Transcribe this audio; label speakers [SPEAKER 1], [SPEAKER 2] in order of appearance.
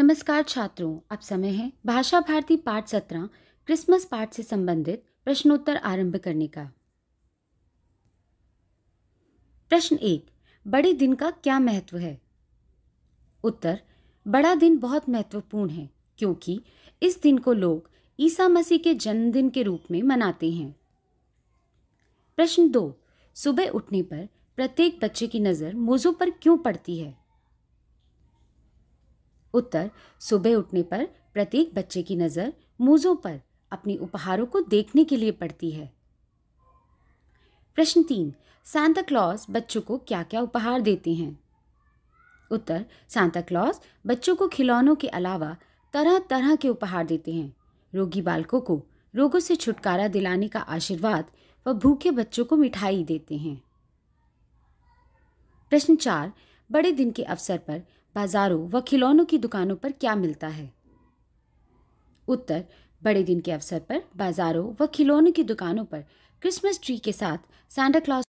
[SPEAKER 1] नमस्कार छात्रों अब समय है भाषा भारती पाठ सत्रह क्रिसमस पाठ से संबंधित प्रश्नोत्तर आरंभ करने का प्रश्न एक बड़े दिन का क्या महत्व है उत्तर बड़ा दिन बहुत महत्वपूर्ण है क्योंकि इस दिन को लोग ईसा मसीह के जन्मदिन के रूप में मनाते हैं प्रश्न दो सुबह उठने पर प्रत्येक बच्चे की नज़र मोज़ों पर क्यों पड़ती है उत्तर सुबह उठने पर प्रत्येक बच्चे की नज़र मूजों पर अपने उपहारों को देखने के लिए पड़ती है प्रश्न तीन सांता क्लॉज बच्चों को क्या क्या उपहार देते हैं उत्तर सांता क्लॉज बच्चों को खिलौनों के अलावा तरह तरह के उपहार देते हैं रोगी बालकों को रोगों से छुटकारा दिलाने का आशीर्वाद व भूखे बच्चों को मिठाई देते हैं प्रश्न चार बड़े दिन के अवसर पर बाज़ारों व खिलौनों की दुकानों पर क्या मिलता है उत्तर बड़े दिन के अवसर पर बाज़ारों व खिलौनों की दुकानों पर क्रिसमस ट्री के साथ सैंडा क्लॉज